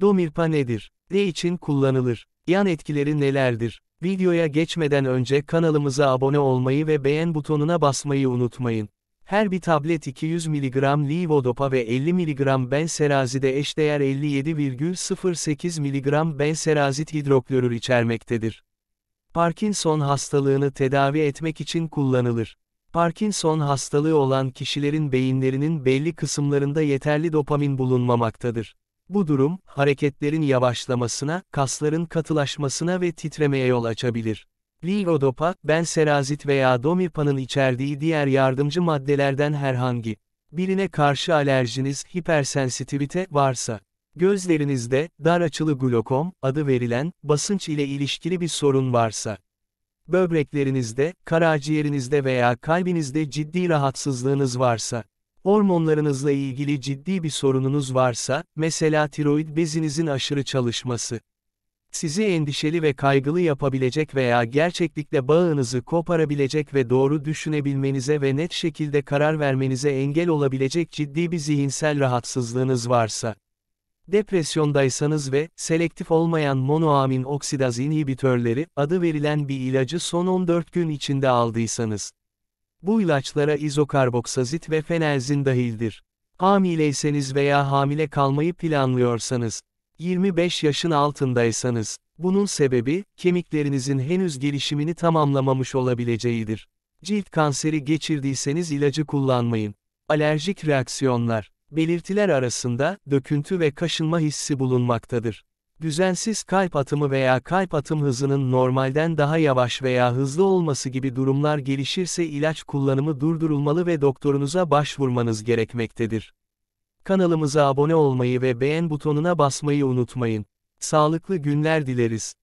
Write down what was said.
Domirpa nedir? Ne için kullanılır? Yan etkileri nelerdir? Videoya geçmeden önce kanalımıza abone olmayı ve beğen butonuna basmayı unutmayın. Her bir tablet 200 mg levodopa ve 50 mg benserazide eşdeğer 57,08 mg benserazit hidroklorür içermektedir. Parkinson hastalığını tedavi etmek için kullanılır. Parkinson hastalığı olan kişilerin beyinlerinin belli kısımlarında yeterli dopamin bulunmamaktadır. Bu durum, hareketlerin yavaşlamasına, kasların katılaşmasına ve titremeye yol açabilir. Livodopa, benserazit veya domipanın içerdiği diğer yardımcı maddelerden herhangi birine karşı alerjiniz, hipersensitivite varsa, gözlerinizde dar açılı glokom adı verilen basınç ile ilişkili bir sorun varsa, böbreklerinizde, karaciğerinizde veya kalbinizde ciddi rahatsızlığınız varsa, Hormonlarınızla ilgili ciddi bir sorununuz varsa, mesela tiroid bezinizin aşırı çalışması, sizi endişeli ve kaygılı yapabilecek veya gerçeklikle bağınızı koparabilecek ve doğru düşünebilmenize ve net şekilde karar vermenize engel olabilecek ciddi bir zihinsel rahatsızlığınız varsa, depresyondaysanız ve selektif olmayan monoamin oksidaz inhibitörleri adı verilen bir ilacı son 14 gün içinde aldıysanız, bu ilaçlara izokarboksasit ve fenelzin dahildir. Hamileyseniz veya hamile kalmayı planlıyorsanız, 25 yaşın altındaysanız, bunun sebebi, kemiklerinizin henüz gelişimini tamamlamamış olabileceğidir. Cilt kanseri geçirdiyseniz ilacı kullanmayın. Alerjik reaksiyonlar, belirtiler arasında, döküntü ve kaşınma hissi bulunmaktadır. Düzensiz kalp atımı veya kalp atım hızının normalden daha yavaş veya hızlı olması gibi durumlar gelişirse ilaç kullanımı durdurulmalı ve doktorunuza başvurmanız gerekmektedir. Kanalımıza abone olmayı ve beğen butonuna basmayı unutmayın. Sağlıklı günler dileriz.